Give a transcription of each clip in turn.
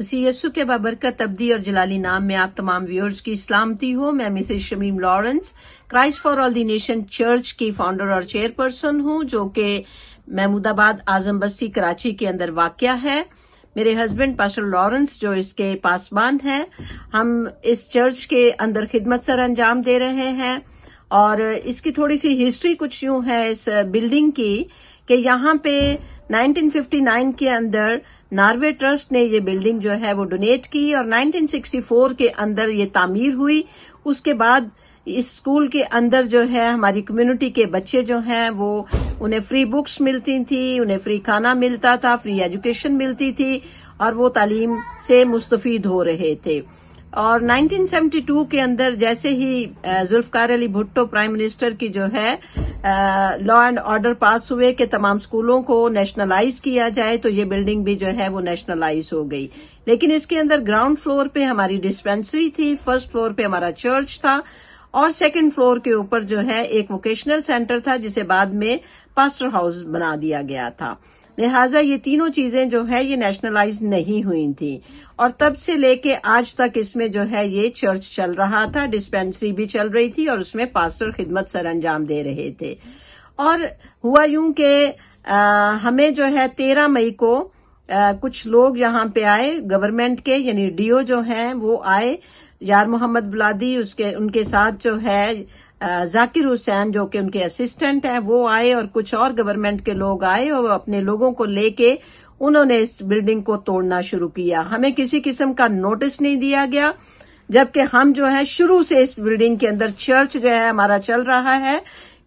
मसीह यसु के बाबरकत तब्दी और जलाली नाम में आप तमाम व्यूअर्स की सलामती हो मैं Mrs Shamim Lawrence Christ for all the nation church की फाउंडर और चेयरपर्सन हूं जो कि महमूदाबाद आजम बस्ती कराची के अंदर वाक़ है मेरे हस्बैंड पास्टर लॉरेंस जो इसके पासवान हैं हम इस चर्च के अंदर खिदमत सर अंजाम दे रहे हैं और इसकी थोड़ी सी हिस्ट्री कुछ यूं है इस बिल्डिंग की कि यहाँ पे 1959 के अंदर नार्वे ट्रस्ट ने ये बिल्डिंग जो है वो डोनेट की और 1964 के अंदर ये तामीर हुई उसके बाद इस स्कूल के अंदर जो है हमारी कम्युनिटी के बच्चे जो हैं वो उन्हें फ्री बुक्स मिलती थी उन्हें फ्री खाना मिलता था फ्री एजुकेशन मिलती थी और वो तालीम से मुस्तफ़ हो रहे थे और 1972 के अंदर जैसे ही जुल्फकार अली भुट्टो प्राइम मिनिस्टर की जो है लॉ एंड ऑर्डर पास हुए कि तमाम स्कूलों को नेशनलाइज किया जाए तो ये बिल्डिंग भी जो है वो नेशनलाइज हो गई लेकिन इसके अंदर ग्राउंड फ्लोर पे हमारी डिस्पेंसरी थी फर्स्ट फ्लोर पे हमारा चर्च था और सेकंड फ्लोर के ऊपर जो है एक वोकेशनल सेंटर था जिसे बाद में पास्टर हाउस बना दिया गया था लिहाजा ये तीनों चीजें जो है ये नेशनलाइज नहीं हुई थी और तब से लेके आज तक इसमें जो है ये चर्च चल रहा था डिस्पेंसरी भी चल रही थी और उसमें पास्टर खिदमत सर अंजाम दे रहे थे और हुआ यूं आ, हमें जो है तेरह मई को आ, कुछ लोग यहां पे आए गवर्नमेंट के यानी डीओ जो है वो आए यार मोहम्मद बुलादी उसके उनके साथ जो है जाकिर हुसैन जो कि उनके असिस्टेंट हैं वो आए और कुछ और गवर्नमेंट के लोग आए और अपने लोगों को लेके उन्होंने इस बिल्डिंग को तोड़ना शुरू किया हमें किसी किस्म का नोटिस नहीं दिया गया जबकि हम जो है शुरू से इस बिल्डिंग के अंदर चर्च जो है हमारा चल रहा है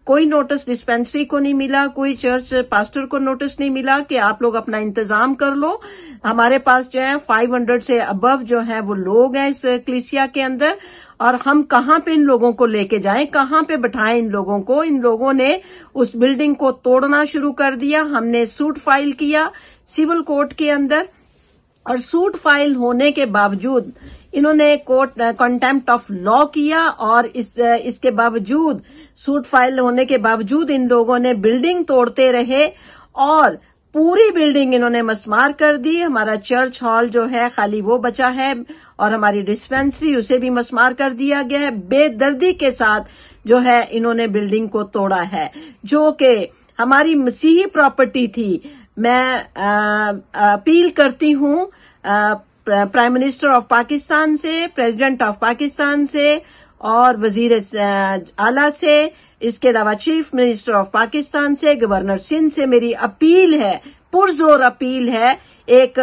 कोई नोटिस डिस्पेंसरी को नहीं मिला कोई चर्च पास्टर को नोटिस नहीं मिला कि आप लोग अपना इंतजाम कर लो हमारे पास जो है 500 से अबव जो है वो लोग हैं इस क्लिसिया के अंदर और हम कहां पे इन लोगों को लेके जाएं कहां पे बैठाएं इन लोगों को इन लोगों ने उस बिल्डिंग को तोड़ना शुरू कर दिया हमने सूट फाइल किया सिविल कोर्ट के अंदर और सूट फाइल होने के बावजूद इन्होंने कोर्ट कंटेम्प्ट ऑफ लॉ किया और इस इसके बावजूद सूट फाइल होने के बावजूद इन लोगों ने बिल्डिंग तोड़ते रहे और पूरी बिल्डिंग इन्होंने मस्मार कर दी हमारा चर्च हॉल जो है खाली वो बचा है और हमारी डिस्पेंसरी उसे भी मस्मार कर दिया गया है बेदर्दी के साथ जो है इन्होंने बिल्डिंग को तोड़ा है जो कि हमारी मसीही प्रॉपर्टी थी मैं अपील करती हूं प्राइम मिनिस्टर ऑफ पाकिस्तान से प्रेसिडेंट ऑफ पाकिस्तान से और वजीर आला से इसके अलावा चीफ मिनिस्टर ऑफ पाकिस्तान से गवर्नर सिंध से मेरी अपील है पुरजोर अपील है एक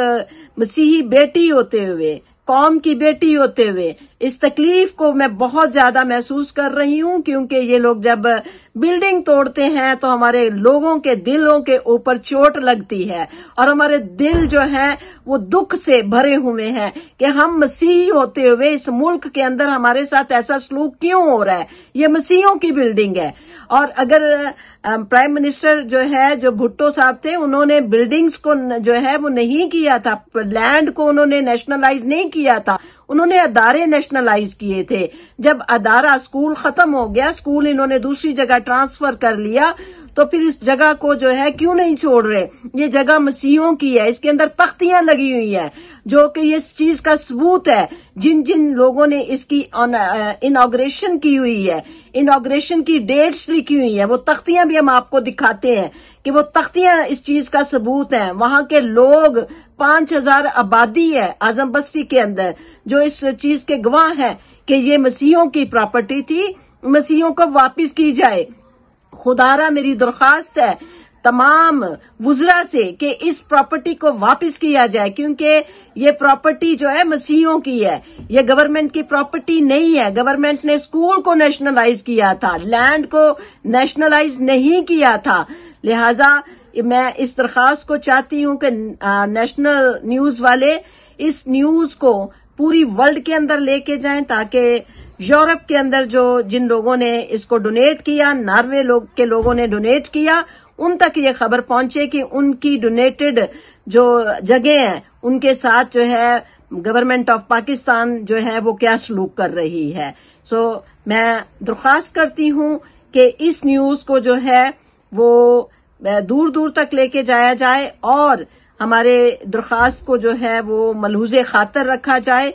मसीही बेटी होते हुए कौम की बेटी होते हुए इस तकलीफ को मैं बहुत ज्यादा महसूस कर रही हूं क्योंकि ये लोग जब बिल्डिंग तोड़ते हैं तो हमारे लोगों के दिलों के ऊपर चोट लगती है और हमारे दिल जो है वो दुख से भरे हुए हैं कि हम मसीह होते हुए इस मुल्क के अंदर हमारे साथ ऐसा सलूक क्यों हो रहा है ये मसीहों की बिल्डिंग है और अगर प्राइम मिनिस्टर जो है जो भुट्टो साहब थे उन्होंने बिल्डिंग्स को जो है वो नहीं किया था लैंड को उन्होंने नेशनलाइज नहीं किया था उन्होंने अदारे नेशनलाइज किए थे जब अदारा स्कूल खत्म हो गया स्कूल इन्होंने दूसरी जगह ट्रांसफर कर लिया तो फिर इस जगह को जो है क्यों नहीं छोड़ रहे ये जगह मसीहों की है इसके अंदर तख्तियां लगी हुई है जो कि इस चीज का सबूत है जिन जिन लोगों ने इसकी इनाग्रेशन की हुई है इनाग्रेशन की डेट्स लिखी हुई है वो तख्तियां भी हम आपको दिखाते हैं कि वो तख्तियां इस चीज का सबूत है वहां के लोग पांच हजार आबादी है आजम बस्ती के अंदर जो इस चीज के गवाह है कि ये मसीहों की प्रॉपर्टी थी मसीहों को वापस की जाए खुदारा मेरी दरख्वास्त है तमाम वजरा से कि इस प्रॉपर्टी को वापस किया जाए क्योंकि ये प्रॉपर्टी जो है मसीहों की है ये गवर्नमेंट की प्रॉपर्टी नहीं है गवर्नमेंट ने स्कूल को नेशनलाइज किया था लैंड को नेशनलाइज नहीं किया था लिहाजा मैं इस दरखास्त को चाहती हूं कि नेशनल न्यूज वाले इस न्यूज को पूरी वर्ल्ड के अंदर लेके जाएं ताकि यूरोप के अंदर जो जिन लोगों ने इसको डोनेट किया नॉर्वे लोग के लोगों ने डोनेट किया उन तक ये खबर पहुंचे कि उनकी डोनेटेड जो जगह है उनके साथ जो है गवर्नमेंट ऑफ पाकिस्तान जो है वो क्या सलूक कर रही है सो so, मैं दरख्वास्त करती हूं कि इस न्यूज को जो है वो दूर दूर तक लेके जाया जाए और हमारे दरख्वास्त को जो है वो मलहूज खातर रखा जाए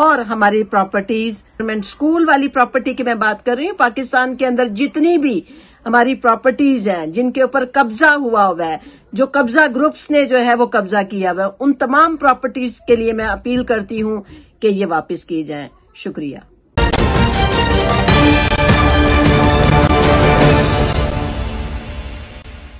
और हमारी प्रॉपर्टीज गवर्नमेंट स्कूल वाली प्रॉपर्टी की मैं बात कर रही हूँ पाकिस्तान के अंदर जितनी भी हमारी प्रॉपर्टीज हैं जिनके ऊपर कब्जा हुआ हुआ है जो कब्जा ग्रुप्स ने जो है वो कब्जा किया हुआ है उन तमाम प्रॉपर्टीज के लिए मैं अपील करती हूँ कि ये वापस की जाए शुक्रिया